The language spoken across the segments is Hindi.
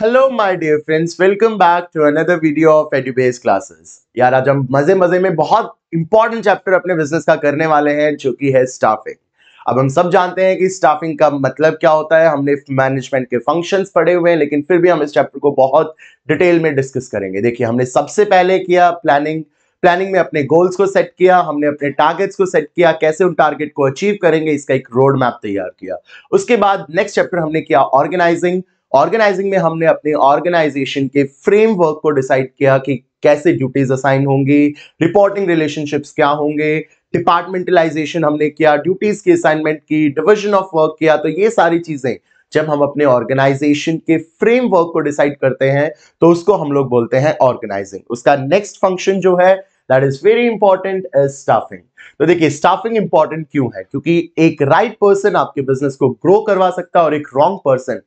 Hello my dear friends welcome back to another video of Edubase classes यार आज हम मजे मजे में बहुत इंपॉर्टेंट चैप्टर अपने बिजनेस का करने वाले हैं जो कि है स्टाफिंग अब हम सब जानते हैं कि स्टाफिंग का मतलब क्या होता है हमने मैनेजमेंट के फंक्शंस पढ़े हुए हैं लेकिन फिर भी हम इस चैप्टर को बहुत डिटेल में डिस्कस करेंगे देखिए हमने सबसे पहले किया प्लानिंग प्लानिंग में अपने गोल्स को सेट किया हमने अपने टारगेट्स को सेट किया कैसे उन टारगेट को अचीव करेंगे इसका एक रोड मैप तैयार किया उसके बाद नेक्स्ट चैप्टर हमने किया ऑर्गेनाइजिंग ऑर्गेनाइजिंग में हमने अपने ऑर्गेनाइजेशन के फ्रेमवर्क को डिसाइड किया कि कैसे ड्यूटीज असाइन होंगी रिपोर्टिंग रिलेशनशिप्स क्या होंगे डिपार्टमेंटलाइजेशन हमने किया ड्यूटीज की असाइनमेंट की डिविजन ऑफ वर्क किया तो ये सारी चीजें जब हम अपने ऑर्गेनाइजेशन के फ्रेमवर्क को डिसाइड करते हैं तो उसको हम लोग बोलते हैं ऑर्गेनाइजिंग उसका नेक्स्ट फंक्शन जो है that is very important is staffing तो देखिए स्टाफिंग इंपॉर्टेंट क्यों है क्योंकि एक राइट right पर्सन आपके बिजनेस को ग्रो करवा सकता है और एक रॉन्ग पर्सन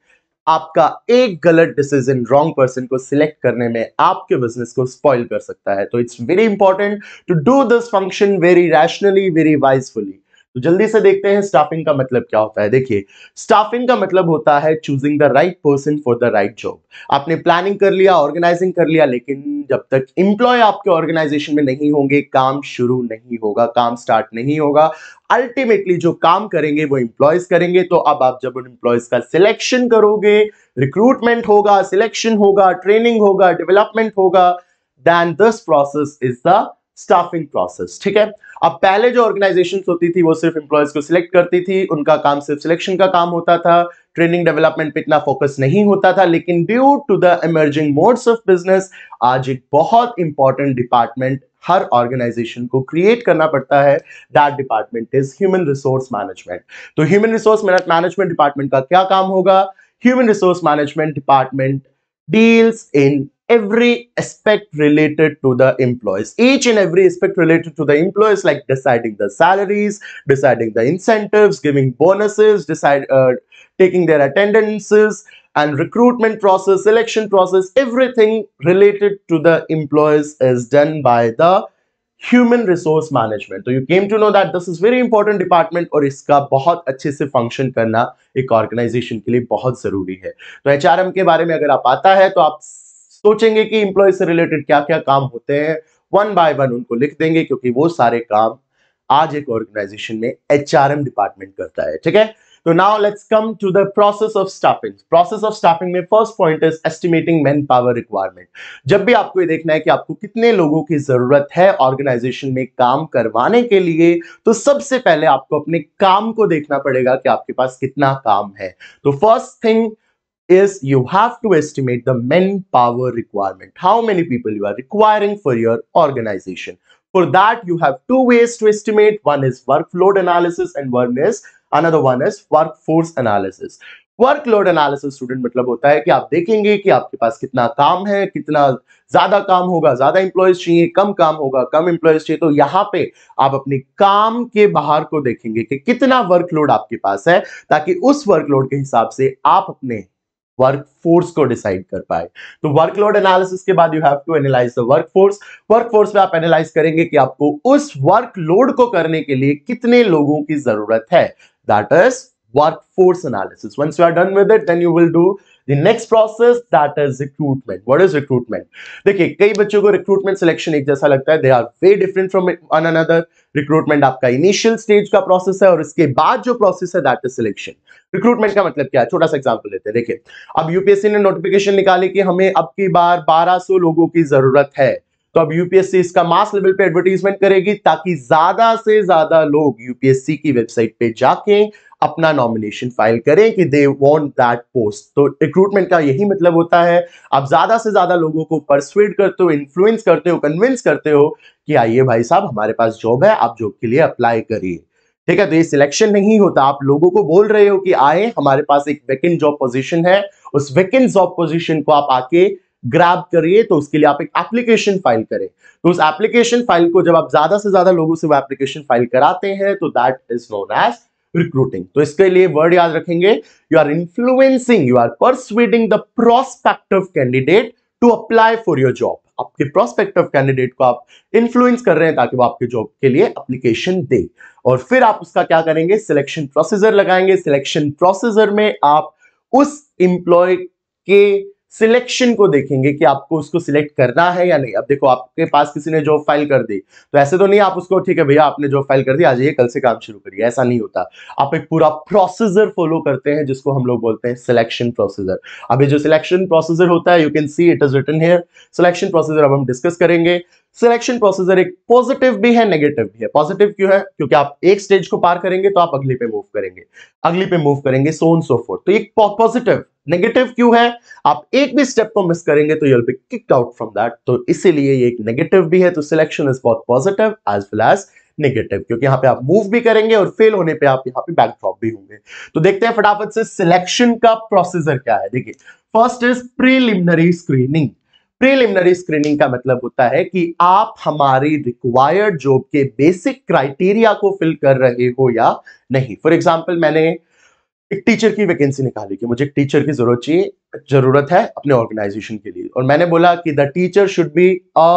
आपका एक गलत डिसीजन रॉन्ग पर्सन को सिलेक्ट करने में आपके बिजनेस को स्पॉइल कर सकता है तो it's very important to do this function very rationally very wisefully तो जल्दी से देखते हैं स्टाफिंग का मतलब क्या होता है देखिए स्टाफिंग का मतलब होता है choosing the right person for the right job आपने प्लानिंग कर लिया ऑर्गेनाइजिंग कर लिया लेकिन जब तक इंप्लॉय आपके ऑर्गेनाइजेशन में नहीं होंगे काम शुरू नहीं होगा काम स्टार्ट नहीं होगा अल्टीमेटली जो काम करेंगे वो इंप्लॉयज करेंगे तो अब आप जब उन इंप्लॉयज का सिलेक्शन करोगे रिक्रूटमेंट होगा सिलेक्शन होगा ट्रेनिंग होगा डेवलपमेंट होगा then this process is the staffing process ठीक है अब पहले जो ऑर्गेनाइजेशंस होती थी वो सिर्फ इंप्लॉयज को सिलेक्ट करती थी उनका काम सिर्फ सिलेक्शन का काम होता था ट्रेनिंग डेवलपमेंट पे इतना फोकस नहीं होता था लेकिन due to the emerging modes of business आज एक बहुत इंपॉर्टेंट डिपार्टमेंट हर ऑर्गेनाइजेशन को क्रिएट करना पड़ता है that department is human resource management तो ह्यूमन रिसोर्स मैनेजमेंट डिपार्टमेंट का क्या काम होगा human resource management department deals in every aspect related to the employees each and every aspect related to the employees like deciding the salaries deciding the incentives giving bonuses decide uh, taking their attendances and recruitment process selection process everything related to the employees is done by the human resource management so you came to know that this is very important department or इसका bahut अच्छे se function karna ek organization ke liye bahut zaruri hai. so, HRM ke बारे mein agar aap aata hai to aap सोचेंगे कि इंप्लॉय से रिलेटेड क्या क्या काम होते हैं वन बाय वन उनको लिख देंगे क्योंकि वो सारे काम आज एक ऑर्गेनाइजेशन में एच डिपार्टमेंट करता है ठीक है तो now let's come to the process of staffing process of staffing में first point is estimating manpower requirement जब भी आपको ये देखना है कि आपको कितने लोगों की जरूरत है ऑर्गेनाइजेशन में काम करवाने के लिए तो सबसे पहले आपको अपने काम को देखना पड़ेगा कि आपके पास कितना काम है तो first thing is you have to estimate the manpower requirement. How many people you are requiring for your organization. For that, you have two ways to estimate. One is workload analysis and one is another one is workforce analysis. Workload analysis student मतलब होता है कि आप देखेंगे कि आपके पास कितना काम है कितना ज्यादा काम होगा ज्यादा इंप्लॉयज चाहिए कम काम होगा कम इंप्लॉयज चाहिए तो यहाँ पे आप अपने काम के बाहर को देखेंगे कि कितना वर्कलोड आपके पास है ताकि उस वर्कलोड के हिसाब से आप अपने वर्क फोर्स को डिसाइड कर पाए तो वर्कलोड एनालिसिस के बाद you have to analyse the workforce workforce में आप एनालाइज करेंगे कि आपको उस वर्कलोड को करने के लिए कितने लोगों की जरूरत है that is workforce analysis once you are done with it then you will do the next process that is recruitment what is recruitment देखिए कई बच्चों को रिक्रूटमेंट सिलेक्शन एक जैसा लगता है they are way different from one another recruitment आपका इनिशियल स्टेज का प्रोसेस है और इसके बाद जो प्रोसेस है दैट इज सिलेक्शन रिक्रूटमेंट का मतलब क्या है छोटा सा एग्जांपल लेते हैं देखिए अब यूपीएससी ने नोटिफिकेशन निकाली कि हमें अब की बार 1200 लोगों की जरूरत है तो अब यूपीएससी इसका मास लेवल पे एडवर्टीजमेंट करेगी ताकि ज्यादा से ज्यादा लोग यूपीएससी की वेबसाइट पे जाके अपना नॉमिनेशन फाइल करें कि दे वॉन्ट दैट पोस्ट तो रिक्रूटमेंट का यही मतलब होता है आप ज़्यादा से ज़्यादा लोगों को परसुएड करते हो इन्फ्लुएंस करते हो कन्विंस करते हो कि आइए भाई साहब हमारे पास जॉब है आप जॉब के लिए अप्लाई करिए ठीक है तो ये सिलेक्शन नहीं होता आप लोगों को बोल रहे हो कि आए हमारे पास एक वेकेंट जॉब पोजिशन है उस वेकेंट जॉब पोजिशन को आप आके ग्रैब करिए तो उसके लिए आप एक एप्लीकेशन फाइल करें तो उस एप्लीकेशन फाइल को जब आप ज्यादा से ज्यादा लोगों से वो एप्लीकेशन फाइल कराते हैं तो that is known as recruiting तो इसके लिए वर्ड याद रखेंगे you are influencing you are persuading the prospective candidate to apply for your job आपके प्रोस्पेक्टिव कैंडिडेट को आप इन्फ्लुएंस कर रहे हैं ताकि वो आपके जॉब के लिए अप्लीकेशन दे और फिर आप उसका क्या करेंगे सिलेक्शन प्रोसीजर लगाएंगे सिलेक्शन प्रोसीजर में आप उस इंप्लॉय के सिलेक्शन को देखेंगे कि आपको उसको सिलेक्ट करना है या नहीं अब देखो आपके पास किसी ने जॉब फाइल कर दी तो ऐसे तो नहीं आप उसको ठीक है भैया आपने जॉब फाइल कर दी आज ये कल से काम शुरू करिए ऐसा नहीं होता आप एक पूरा प्रोसीजर फॉलो करते हैं जिसको हम लोग बोलते हैं सिलेक्शन प्रोसीजर अभी जो सिलेक्शन प्रोसीजर होता है you can see it is written here selection procedure अब हम डिस्कस करेंगे सिलेक्शन प्रोसेसर एक पॉजिटिव भी है नेगेटिव भी है पॉजिटिव क्यों है क्योंकि आप एक स्टेज को पार करेंगे तो आप अगले पे मूव करेंगे अगली पे मूव करेंगे सोन सो फोर तो एक पॉजिटिव नेगेटिव क्यों है आप एक भी स्टेप को मिस करेंगे तो you'll be kicked out from that तो इसीलिए ये एक नेगेटिव भी है तो सिलेक्शन इज बहुत positive as well as negative क्योंकि यहाँ पे आप मूव भी करेंगे और फेल होने पे आप यहाँ पे बैकड्रॉप भी होंगे तो देखते हैं फटाफट से सिलेक्शन का प्रोसीजर क्या है देखिए first is preliminary screening preliminary screening का मतलब होता है कि आप हमारी रिक्वायर्ड जॉब के बेसिक क्राइटेरिया को फिल कर रहे हो या नहीं फॉर एग्जाम्पल मैंने एक टीचर की वैकेंसी निकाली कि मुझे एक टीचर की जरूरत चाहिए जरूरत है अपने ऑर्गेनाइजेशन के लिए और मैंने बोला कि the teacher should be a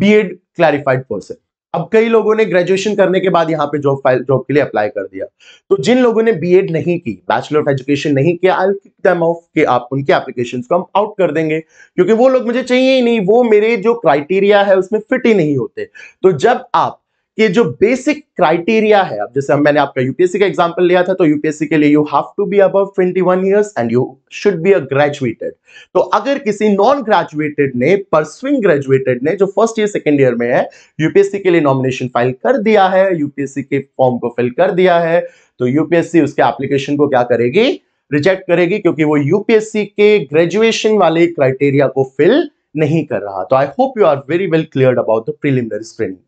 BEd clarified person अब कई लोगों ने ग्रेजुएशन करने के बाद यहाँ पे जॉब फाइल जॉब के लिए अप्लाई कर दिया तो जिन लोगों ने बीएड नहीं की बैचलर ऑफ एजुकेशन नहीं किया आई किक देम ऑफ कि आप उनके एप्लीकेशन को हम आउट कर देंगे क्योंकि वो लोग मुझे चाहिए ही नहीं वो मेरे जो क्राइटेरिया है उसमें फिट ही नहीं होते तो जब आप कि जो बेसिक क्राइटेरिया है अब जैसे मैंने आपका यूपीएससी का एग्जाम्पल लिया था तो यूपीएससी के लिए you have to be above 21 years and you should be a graduated तो अगर किसी नॉन ग्रेजुएटेड ने परसुइंग ग्रेजुएटेड ने जो फर्स्ट ईयर सेकेंड ईयर में है यूपीएससी के लिए नॉमिनेशन फाइल कर दिया है यूपीएससी के फॉर्म को फिल कर दिया है तो यूपीएससी उसके एप्लीकेशन को क्या करेगी रिजेक्ट करेगी क्योंकि वो यूपीएससी के ग्रेजुएशन वाले क्राइटेरिया को फिल नहीं कर रहा तो I hope you are very well clear about the preliminary screening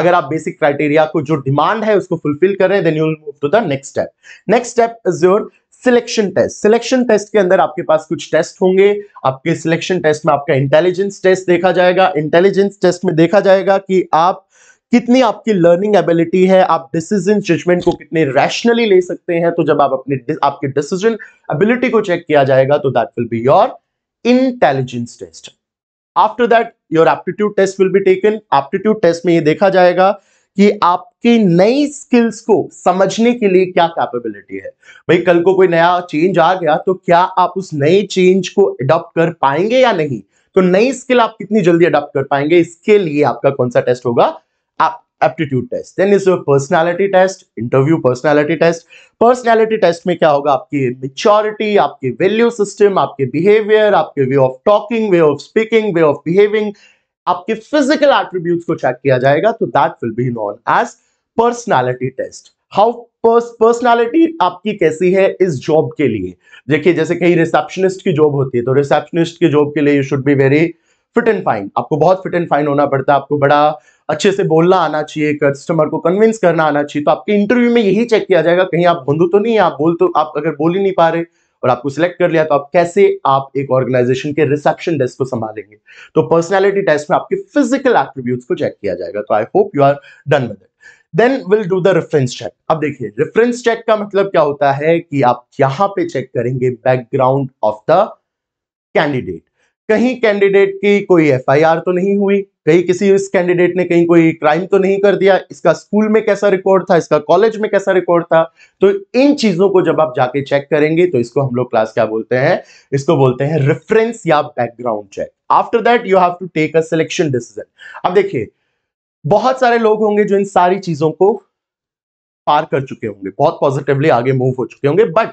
अगर आप बेसिक क्राइटेरिया को जो डिमांड है उसको फुलफिल कर रहे हैं next step next step is your selection test selection test के अंदर आपके पास कुछ टेस्ट होंगे आपके सिलेक्शन टेस्ट में आपका इंटेलिजेंस टेस्ट देखा जाएगा इंटेलिजेंस टेस्ट में देखा जाएगा कि आप कितनी आपकी लर्निंग एबिलिटी है आप डिसीजन जजमेंट को कितने रैशनली ले सकते हैं तो जब आप अपने आपके डिसीजन एबिलिटी को चेक किया जाएगा तो that will be your intelligence test after that your aptitude test will be taken aptitude test में ये देखा जाएगा कि आपकी नई स्किल्स को समझने के लिए क्या कैपेबिलिटी है भाई कल को कोई नया चेंज आ गया तो क्या आप उस नए चेंज को अडॉप्ट कर पाएंगे या नहीं तो नई स्किल आप कितनी जल्दी अडॉप्ट कर पाएंगे इसके लिए आपका कौन सा टेस्ट होगा आप aptitude test then is personality test interview personality test personality test में क्या होगा आपकी मेच्योरिटी आपके वैल्यू सिस्टम आपके बिहेवियर आपके way of talking way of speaking way of behaving आपके फिजिकल एट्रीब्यूट को चेक किया जाएगा तो that will be known as personality test how personality आपकी कैसी है इस जॉब के लिए देखिए जैसे कहीं रिसेप्शनिस्ट की जॉब होती है तो रिसेप्शनिस्ट की जॉब के लिए you should be very fit and fine आपको बहुत फिट एंड फाइन होना पड़ता है आपको बड़ा अच्छे से बोलना आना चाहिए कस्टमर को कन्विंस करना आना चाहिए तो आपके इंटरव्यू में यही चेक किया जाएगा कहीं आप बंधु तो नहीं आप बोल तो आप अगर बोल ही नहीं पा रहे और आपको सिलेक्ट कर लिया तो आप कैसे आप एक ऑर्गेनाइजेशन के रिसेप्शन डेस्क को संभालेंगे तो पर्सनैलिटी टेस्ट में आपके फिजिकल एक्ट्रीब्यूट को चेक किया जाएगा तो I hope you are done with then will do the reference check अब देखिए रेफरेंस चेक का मतलब क्या होता है कि आप यहां पे चेक करेंगे बैकग्राउंड ऑफ द कैंडिडेट कहीं कैंडिडेट की कोई एफआईआर तो नहीं हुई कहीं किसी इस कैंडिडेट ने कहीं कोई क्राइम तो नहीं कर दिया इसका स्कूल में कैसा रिकॉर्ड था इसका कॉलेज में कैसा रिकॉर्ड था तो इन चीजों को जब आप जाके चेक करेंगे तो इसको हम लोग क्लास क्या बोलते हैं इसको बोलते हैं रेफरेंस या background check after that you have to take a selection decision अब देखिए बहुत सारे लोग होंगे जो इन सारी चीजों को पार कर चुके होंगे बहुत पॉजिटिवली आगे मूव हो चुके होंगे बट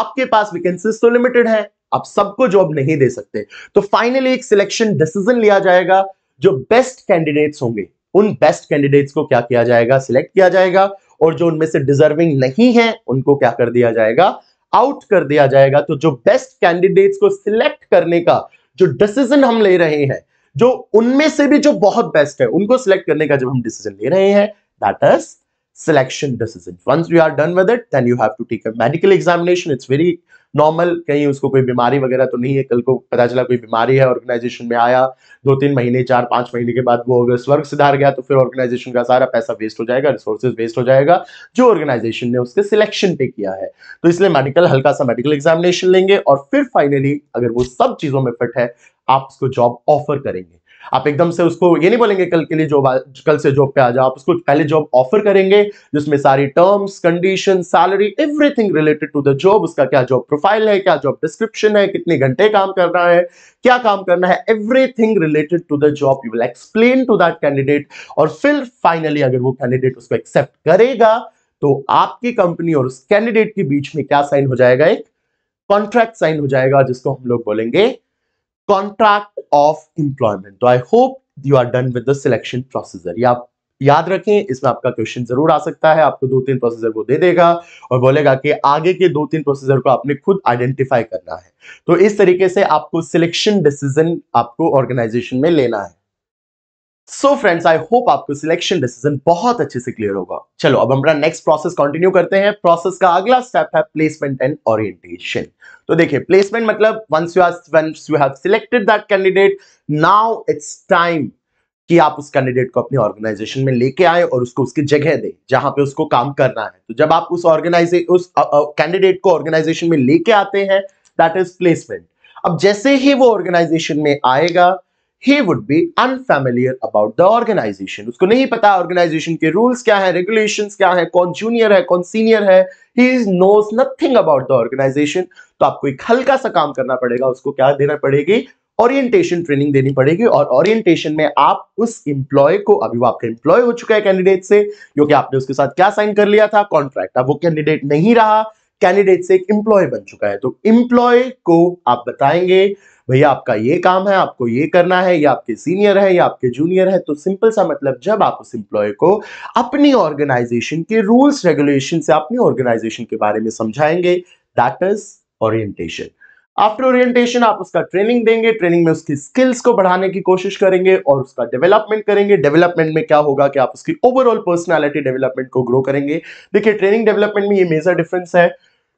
आपके पास वैकेंसीज तो लिमिटेड है आप सबको जॉब नहीं दे सकते तो फाइनली एक सिलेक्शन डिसीजन लिया जाएगा जो बेस्ट कैंडिडेट्स होंगे उन बेस्ट कैंडिडेट्स को क्या किया जाएगा सिलेक्ट किया जाएगा और जो उनमें से डिजर्विंग नहीं है उनको क्या कर दिया जाएगा आउट कर दिया जाएगा तो जो बेस्ट कैंडिडेट्स को सिलेक्ट करने का जो डिसीजन हम ले रहे हैं जो उनमें से भी जो बहुत बेस्ट है उनको सिलेक्ट करने का जब हम डिसीजन ले रहे हैं that is selection decision once we are done with it then you have to take a medical examination it's very normal कहीं उसको कोई बीमारी वगैरह तो नहीं है कल को पता चला कोई बीमारी है ऑर्गेनाइजेशन में आया दो तीन महीने चार पांच महीने के बाद वो अगर स्वर्ग सुधार गया तो फिर ऑर्गेनाइजेशन का सारा पैसा वेस्ट हो जाएगा रिसोर्सेज वेस्ट हो जाएगा जो ऑर्गेनाइजेशन ने उसके सिलेक्शन पे किया है तो इसलिए मेडिकल हल्का सा मेडिकल एग्जामिनेशन लेंगे और फिर फाइनली अगर वो सब चीजों में फिट है आप उसको जॉब ऑफर करेंगे आप एकदम से उसको ये नहीं बोलेंगे कल के लिए जॉब कल से जॉब पे आ जाओ आप उसको पहले जॉब ऑफर करेंगे जिसमें सारी terms condition salary everything related to the job उसका क्या जॉब प्रोफाइल है क्या जॉब डिस्क्रिप्शन है कितने घंटे काम करना है क्या काम करना है everything related to the job you will explain to that candidate और फिर फाइनली अगर वो कैंडिडेट उसको एक्सेप्ट करेगा तो आपकी कंपनी और उस कैंडिडेट के बीच में क्या साइन हो जाएगा एक कॉन्ट्रैक्ट साइन हो जाएगा जिसको हम लोग बोलेंगे कॉन्ट्रैक्ट ऑफ इंप्लॉयमेंट तो I hope you are done with the selection procedure ये आप याद रखें इसमें आपका क्वेश्चन जरूर आ सकता है आपको दो तीन प्रोसीजर को दे देगा और बोलेगा कि आगे के दो तीन प्रोसीजर को आपने खुद आइडेंटिफाई करना है तो इस तरीके से आपको सिलेक्शन डिसीजन आपको ऑर्गेनाइजेशन में लेना है सो फ्रेंड्स आई होप आपको सिलेक्शन डिसीजन बहुत अच्छे से क्लियर होगा चलो अब हमारा नेक्स्ट प्रोसेस कंटिन्यू करते हैं प्रोसेस का अगला स्टेप है प्लेसमेंट एंड ओरिएंटेशन तो देखिए प्लेसमेंट मतलब once you once you have selected that candidate now it's time कि आप उस कैंडिडेट को अपनी ऑर्गेनाइजेशन में लेके आए और उसको उसकी जगह दे जहां पे उसको काम करना है तो जब आप उस ऑर्गेनाइजे उस कैंडिडेट को ऑर्गेनाइजेशन में लेके आते हैं दैट इज प्लेसमेंट अब जैसे ही वो ऑर्गेनाइजेशन में आएगा he would be unfamiliar about the organisation उसको नहीं पता ऑर्गेनाइजेशन के रूल्स क्या है रेगुलेशन क्या है कौन जूनियर है कौन सीनियर है he is knows nothing about the organisation तो आपको एक हल्का सा काम करना पड़ेगा उसको क्या देना पड़ेगी ऑरिएंटेशन ट्रेनिंग देनी पड़ेगी और ऑरिएंटेशन में आप उस इंप्लॉय को अभी वो आपका इंप्लॉय हो चुका है कैंडिडेट से क्योंकि आपने उसके साथ क्या साइन कर लिया था कॉन्ट्रैक्ट अब वो कैंडिडेट नहीं रहा कैंडिडेट से एक इंप्लॉय बन चुका है तो इंप्लॉय को आप बताएंगे भैया आपका ये काम है आपको ये करना है या आपके सीनियर है या आपके जूनियर है तो सिंपल सा मतलब जब आप उस एम्प्लॉय को अपनी ऑर्गेनाइजेशन के रूल्स रेगुलेशन से अपनी ऑर्गेनाइजेशन के बारे में समझाएंगे that is orientation after orientation आप उसका ट्रेनिंग देंगे ट्रेनिंग में उसकी स्किल्स को बढ़ाने की कोशिश करेंगे और उसका डेवलपमेंट करेंगे डेवलपमेंट में क्या होगा कि आप उसकी ओवरऑल पर्सनालिटी डेवलपमेंट को ग्रो करेंगे देखिए ट्रेनिंग डेवलपमेंट में ये मेजर डिफरेंस है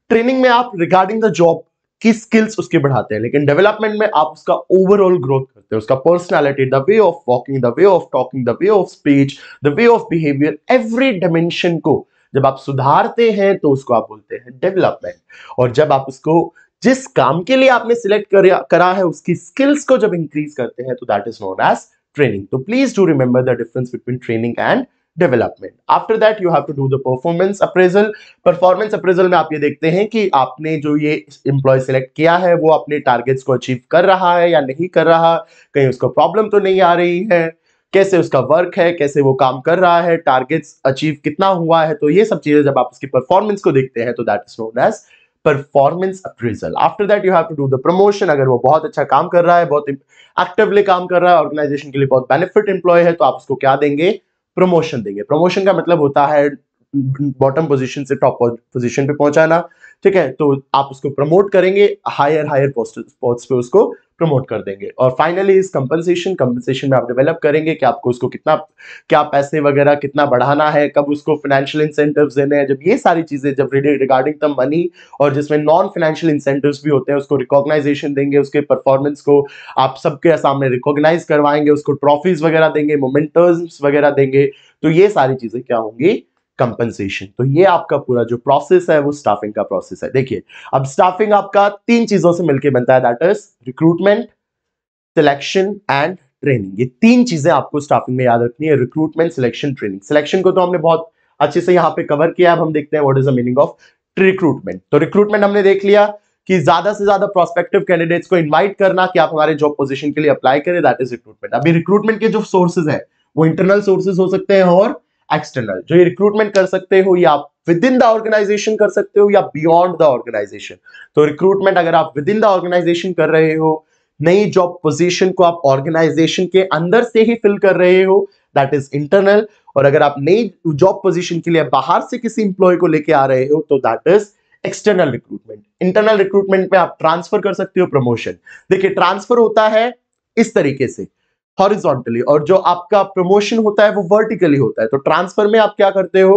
ट्रेनिंग में आप रिगार्डिंग द जॉब की स्किल्स उसके बढ़ाते हैं लेकिन डेवलपमेंट में आप उसका ओवरऑल ग्रोथ करते हैं उसका personality the way of walking the way of talking the way of speech the way of behaviour every dimension को जब आप सुधारते हैं तो उसको आप बोलते हैं डेवलपमेंट और जब आप उसको जिस काम के लिए आपने सिलेक्ट करा है उसकी स्किल्स को जब इंक्रीज करते हैं तो that is known as training so please do remember the difference between training and development after that you have to do the performance appraisal performance appraisal में आप ये देखते हैं कि आपने जो ये इंप्लॉय सिलेक्ट किया है वो अपने टारगेट्स को अचीव कर रहा है या नहीं कर रहा कहीं उसको प्रॉब्लम तो नहीं आ रही है कैसे उसका वर्क है कैसे वो काम कर रहा है टारगेट्स अचीव कितना हुआ है तो ये सब चीजें जब आप उसकी परफॉर्मेंस को देखते हैं तो that is known as performance appraisal after that you have to do the promotion अगर वो बहुत अच्छा काम कर रहा है बहुत एक्टिवली काम कर रहा है ऑर्गेनाइजेशन के लिए बहुत बेनिफिट एम्प्लॉय है तो आप उसको क्या देंगे प्रमोशन देंगे प्रमोशन का मतलब होता है बॉटम पोजीशन से टॉप पोजीशन पे पहुंचाना ठीक है तो आप उसको प्रमोट करेंगे हायर हायर पोस्ट पे उसको प्रमोट कर देंगे और फाइनली इस कंपनसेशन कंपनसेशन में आप डेवलप करेंगे कि आपको उसको कितना क्या पैसे वगैरह कितना बढ़ाना है कब उसको फाइनेंशियल इंसेंटिव देने हैं जब ये सारी चीज़ें जब रिगार्डिंग द मनी और जिसमें नॉन फाइनेंशियल इंसेंटिव भी होते हैं उसको रिकॉग्नाइजेशन देंगे उसके परफॉर्मेंस को आप सबके सामने रिकॉग्नाइज करवाएंगे उसको ट्रॉफीज वगैरह देंगे मोमेंटर्स वगैरह देंगे तो ये सारी चीज़ें क्या होंगी कंपनसेशन तो ये आपका पूरा जो प्रोसेस है वो स्टाफिंग का प्रोसेस है देखिए अब स्टाफिंग आपका तीन चीजों से मिलकर बनता है that is recruitment selection and training ये तीन चीजें आपको स्टाफिंग में याद रखनी है रिक्रूटमेंट सिलेक्शन ट्रेनिंग सिलेक्शन को तो हमने बहुत अच्छे से यहाँ पे कवर किया अब हम देखते हैं what is the meaning of recruitment तो रिक्रूटमेंट हमने देख लिया कि ज्यादा से ज्यादा प्रोस्पेक्टिव कैंडिडेट्स को इनवाइट करना कि आप हमारे जॉब पोजिशन के लिए अप्लाई करें दैट इज रिक्रूटमेंट अभी रिक्रूटमेंट के जो सोर्सेज है वो इंटरनल सोर्सेज हो सकते हैं और एक्सटर्नल जो ये रिक्रूटमेंट कर सकते हो या विद इन द ऑर्गेनाइजेशन कर सकते हो या बियॉन्ड द ऑर्गेनाइजेशन तो रिक्रूटमेंट अगर आप विद इन द ऑर्गेनाइजेशन कर रहे हो नई जॉब पोजीशन को आप ऑर्गेनाइजेशन के अंदर से ही फिल कर रहे हो दैट इज इंटरनल और अगर आप नई जॉब पोजीशन के लिए बाहर से किसी इंप्लॉय को लेके आ रहे हो तो that is external recruitment internal recruitment में आप ट्रांसफर कर सकते हो प्रमोशन देखिए ट्रांसफर होता है इस तरीके से हॉरिजॉन्टली और जो आपका प्रमोशन होता है वो वर्टिकली होता है तो ट्रांसफर में आप क्या करते हो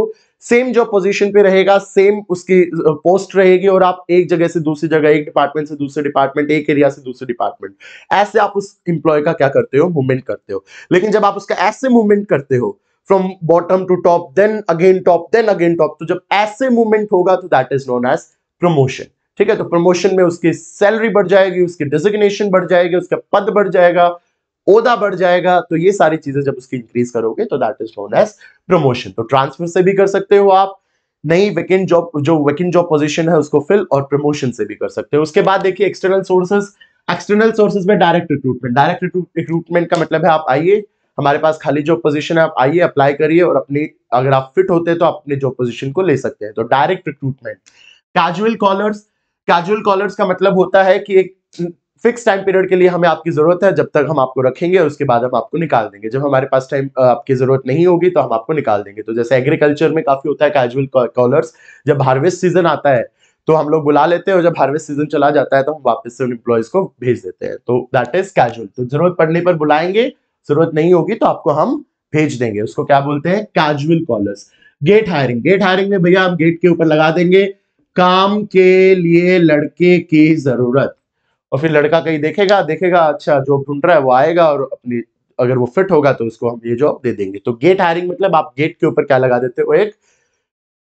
सेम जो पोजीशन पे रहेगा सेम उसकी पोस्ट रहेगी और आप एक जगह से दूसरी जगह एक डिपार्टमेंट से दूसरे डिपार्टमेंट एक एरिया से दूसरे डिपार्टमेंट ऐसे आप उस इंप्लॉय का क्या करते हो मूवमेंट करते हो लेकिन जब आप उसका ऐसे मूवमेंट करते हो from bottom to top then again top then again top तो जब ऐसे मूवमेंट होगा तो that is known as promotion ठीक है तो प्रमोशन में उसकी सैलरी बढ़ जाएगी उसकी डिजिग्नेशन बढ़ जाएगी उसका पद बढ़ जाएगा ओदा बढ़ जाएगा तो ये सारी चीजें जब उसकी इंक्रीज करोगे तो that is known as promotion तो ट्रांसफर से भी कर सकते हो आप नई वेकेंट जॉब जो वेकेंट जॉब पोजिशन है उसको फिल और प्रमोशन से भी कर सकते हो उसके बाद देखिए एक्सटर्नल सोर्सेज एक्सटर्नल सोर्सेज में डायरेक्ट रिक्रूटमेंट डायरेक्ट रिक्रूटमेंट का मतलब है आप आइए हमारे पास खाली जॉब पोजीशन है आप आइए अप्लाई करिए और अपनी अगर आप फिट होते हैं तो अपने जॉब पोजीशन को ले सकते हैं तो direct recruitment casual callers casual callers का मतलब होता है कि एक फिक्स टाइम पीरियड के लिए हमें आपकी जरूरत है जब तक हम आपको रखेंगे और उसके बाद हम आपको निकाल देंगे जब हमारे पास टाइम आपकी जरूरत नहीं होगी तो हम आपको निकाल देंगे तो जैसे एग्रीकल्चर में काफी होता है कैजुअल कॉलर्स जब हार्वेस्ट सीजन आता है तो हम लोग बुला लेते हैं और जब हार्वेस्ट सीजन चला जाता है तो हम वापस से उन एम्प्लॉयज को भेज देते हैं तो दैट इज कैजुअल तो जरूरत पड़ने पर बुलाएंगे जरूरत नहीं होगी तो आपको हम भेज देंगे उसको क्या बोलते हैं casual callers gate hiring gate hiring में भैया हम गेट के ऊपर लगा देंगे काम के लिए लड़के की जरूरत और फिर लड़का कहीं देखेगा देखेगा अच्छा जॉब ढूंढ रहा है वो आएगा और अपनी अगर वो फिट होगा तो उसको हम ये जॉब दे देंगे तो गेट हायरिंग मतलब आप गेट के ऊपर क्या लगा देते हो एक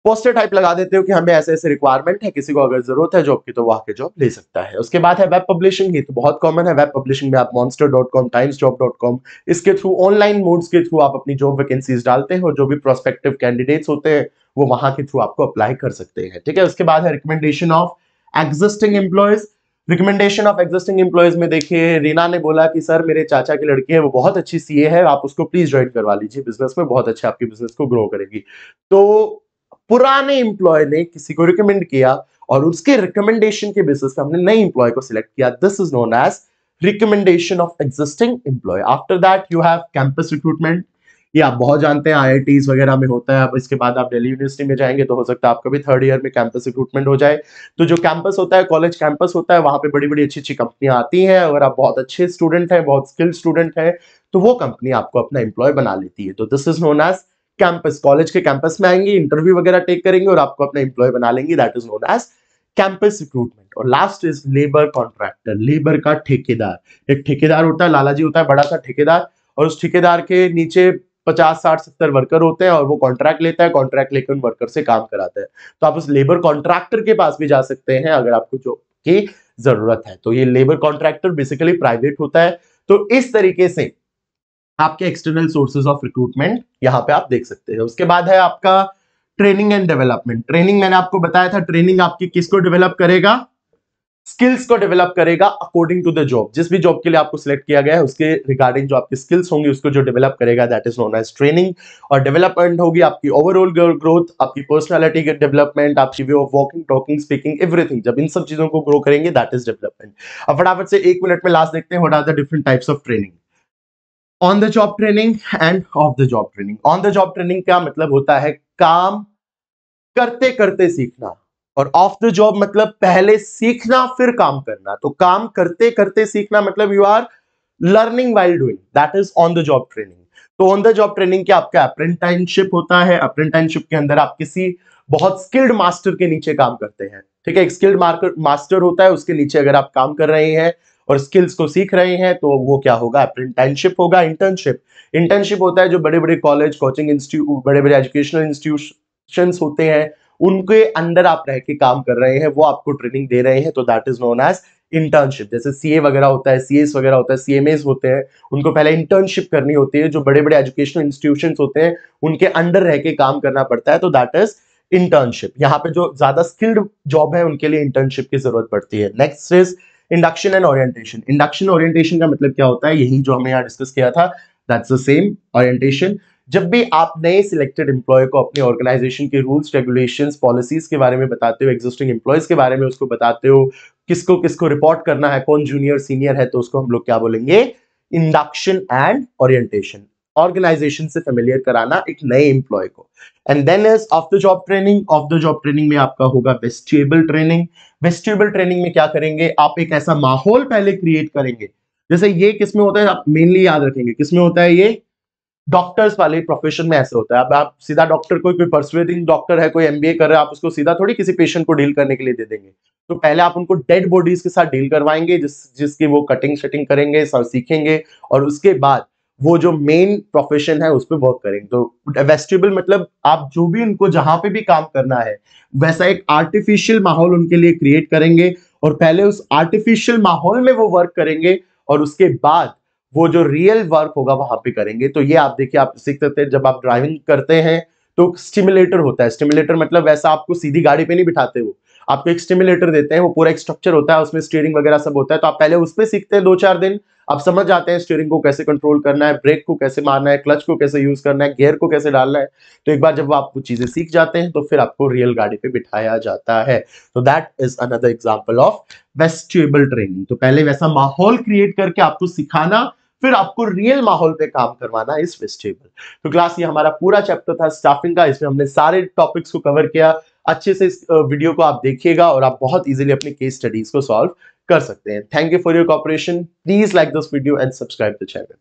पोस्टर टाइप लगा देते हो कि हमें ऐसे ऐसे रिक्वायरमेंट है किसी को अगर जरूरत है जॉब की तो वो आके जॉब ले सकता है उसके बाद है वेब पब्लिशिंग ही तो बहुत कॉमन है वेब पब्लिशिंग में आप Monster dot com Times job dot com इसके थ्रू ऑनलाइन मोड्स के थ्रू आप अपनी जॉब वैकेंसीज डालते हो जो भी प्रोस्पेक्टिव कैंडिडेट्स होते हैं वो वहां के थ्रू आपको अप्लाई कर सकते हैं ठीक है उसके बाद है recommendation of existing employees recommendation of existing employees में देखिए रीना ने बोला कि सर मेरे चाचा की लड़की है वो बहुत अच्छी सीए है आप उसको प्लीज ज्वाइन करवा लीजिए बिजनेस में बहुत अच्छे आपकी बिजनेस को ग्रो करेगी तो पुराने एम्प्लॉय ने किसी को रिकमेंड किया और उसके रिकमेंडेशन के बेसिस पे हमने नए इंप्लॉय को सिलेक्ट किया this is known as recommendation of existing employee after that you have campus recruitment ये आप बहुत जानते हैं आई वगैरह में होता है अब इसके बाद आप दिल्ली यूनिवर्सिटी में जाएंगे तो हो सकता है आपका भी थर्ड ईयर में कैंपस रिक्रूटमेंट हो जाए तो जो कैंपस होता है कॉलेज कैंपस होता है वहाँ पे बड़ी बड़ी अच्छी अच्छी कंपनियां आती हैं अगर आप बहुत अच्छे स्टूडेंट हैं बहुत स्किल्ड स्टूडेंट हैं तो वो कंपनी आपको अपना एम्प्लॉय बना लेती है तो this is known as campus college के कैंपस में आएंगे इंटरव्यू वगैरह टेक करेंगे और आपको अपना एम्प्लॉय बना लेंगे that is known as campus recruitment और last is labour contractor labour का ठेकेदार एक ठेकेदार होता है लालाजी होता है बड़ा सा ठेकेदार और उस ठेकेदार के नीचे पचास साठ सत्तर वर्कर होते हैं और वो कॉन्ट्रैक्ट लेता है कॉन्ट्रैक्ट लेकर उन वर्कर से काम कराता है तो आप उस लेबर कॉन्ट्रैक्टर के पास भी जा सकते हैं अगर आपको जॉब की जरूरत है तो ये लेबर कॉन्ट्रैक्टर बेसिकली प्राइवेट होता है तो इस तरीके से आपके एक्सटर्नल सोर्सेज ऑफ रिक्रूटमेंट यहाँ पे आप देख सकते हैं उसके बाद है आपका ट्रेनिंग एंड डेवलपमेंट ट्रेनिंग मैंने आपको बताया था ट्रेनिंग आपकी किसको डेवलप करेगा स्किल्स को डेवलप करेगा अकॉर्डिंग टू द जॉब जिस भी जॉब के लिए आपको सिलेक्ट किया गया है उसके रिगार्डिंग जो आपकी स्किल्स होंगी उसको जो डेवलप करेगा that is known as training और डेवलपमेंट होगी आपकी ओवरऑल ग्रोथ आपकी पर्सनैलिटी डेवलपमेंट आपकी way of walking talking speaking everything जब इन सब चीजों को ग्रो करेंगे दैट इज डेवलपमेंट अब फटाफट से एक मिनट में लास्ट देखते हैं what are the different types of training on the job training and off the job training on the job training क्या मतलब होता है काम करते करते सीखना और ऑफ द जॉब मतलब पहले सीखना फिर काम करना तो काम करते करते सीखना मतलब you are learning while doing that is on the job training तो ऑन द जॉब ट्रेनिंग के आपका अप्रेंटाइनशिप होता है अप्रेंटाइनशिप के अंदर आप किसी बहुत स्किल्ड मास्टर के नीचे काम करते हैं ठीक है एक स्किल्ड मास्टर होता है उसके नीचे अगर आप काम कर रहे हैं और स्किल्स को सीख रहे हैं तो वो क्या होगा अप्रेंटाइनशिप होगा इंटर्नशिप इंटर्नशिप होता है जो बड़े बड़े कॉलेज कोचिंग इंस्टीट्यूट बड़े बड़े एजुकेशनल इंस्टीट्यूशन होते हैं उनके अंदर आप रह के काम कर रहे हैं वो आपको ट्रेनिंग दे रहे हैं तो that is known as internship जैसे सीए वगैरह होता है सीएस वगैरह होता है सीएमएस होते हैं उनको पहले इंटर्नशिप करनी होती है जो बड़े बड़े एजुकेशनल इंस्टीट्यूशन होते हैं उनके अंडर रह के काम करना पड़ता है तो दैट इज इंटर्नशिप यहाँ पे जो ज्यादा स्किल्ड जॉब है उनके लिए इंटर्नशिप की जरूरत पड़ती है next is induction and orientation induction orientation का मतलब क्या होता है यही जो हमने यहाँ डिस्कस किया था दैट्स द सेम ओरिएंटेशन जब भी आप नए सिलेक्टेड एम्प्लॉय को अपने ऑर्गेनाइजेशन के रूल्स रेगुलेशन पॉलिसीज के बारे में बताते हो एग्जिस्टिंग एम्प्लॉयज के बारे में उसको बताते हो किसको किसको रिपोर्ट करना है कौन जूनियर सीनियर है तो उसको हम लोग क्या बोलेंगे इंडक्शन एंड ऑरियंटेशन ऑर्गेनाइजेशन से फेमिलियर कराना एक नए एम्प्लॉय को and then is off the job training off the job training में आपका होगा वेस्टिबल ट्रेनिंग वेस्टिबल ट्रेनिंग में क्या करेंगे आप एक ऐसा माहौल पहले क्रिएट करेंगे जैसे ये किसमें होता है आप मेनली याद रखेंगे किसमें होता है ये डॉक्टर्स वाले प्रोफेशन में ऐसे होता है अब आप सीधा डॉक्टर कोई कोई परसुएटिंग डॉक्टर है कोई एमबीए कर रहा है आप उसको सीधा थोड़ी किसी पेशेंट को डील करने के लिए दे देंगे तो पहले आप उनको डेड बॉडीज के साथ डील करवाएंगे जिस जिसकी वो कटिंग शटिंग करेंगे सब सीखेंगे और उसके बाद वो जो मेन प्रोफेशन है उस पर वर्क करेंगे तो वेस्टिबल मतलब आप जो भी उनको जहां पे भी काम करना है वैसा एक आर्टिफिशियल माहौल उनके लिए क्रिएट करेंगे और पहले उस आर्टिफिशियल माहौल में वो वर्क करेंगे और उसके बाद वो जो रियल वर्क होगा वहां पे करेंगे तो ये आप देखिए आप सीख सकते हैं जब आप ड्राइविंग करते हैं तो स्टिमुलेटर होता है स्टिमुलेटर मतलब वैसा आपको सीधी गाड़ी पे नहीं बिठाते वो आपको एक स्टिमुलेटर देते हैं वो पूरा एक स्ट्रक्चर होता है उसमें स्टीयरिंग वगैरह सब होता है तो आप पहले उसमें सीखते हैं दो चार दिन आप समझ जाते हैं स्टीयरिंग को कैसे कंट्रोल करना है ब्रेक को कैसे मारना है क्लच को कैसे यूज करना है गियर को कैसे डालना है तो एक बार जब आप वो चीजें सीख जाते हैं तो फिर आपको रियल गाड़ी पे बिठाया जाता है तो that is another example of vestibule training तो पहले वैसा माहौल क्रिएट करके आपको सिखाना फिर आपको रियल माहौल पे काम करवाना इस फेस्टिवल तो क्लास ये हमारा पूरा चैप्टर था स्टाफिंग का इसमें हमने सारे टॉपिक्स को कवर किया अच्छे से इस वीडियो को आप देखिएगा और आप बहुत इजीली अपने केस स्टडीज को सॉल्व कर सकते हैं thank you for your cooperation please like this video and subscribe the channel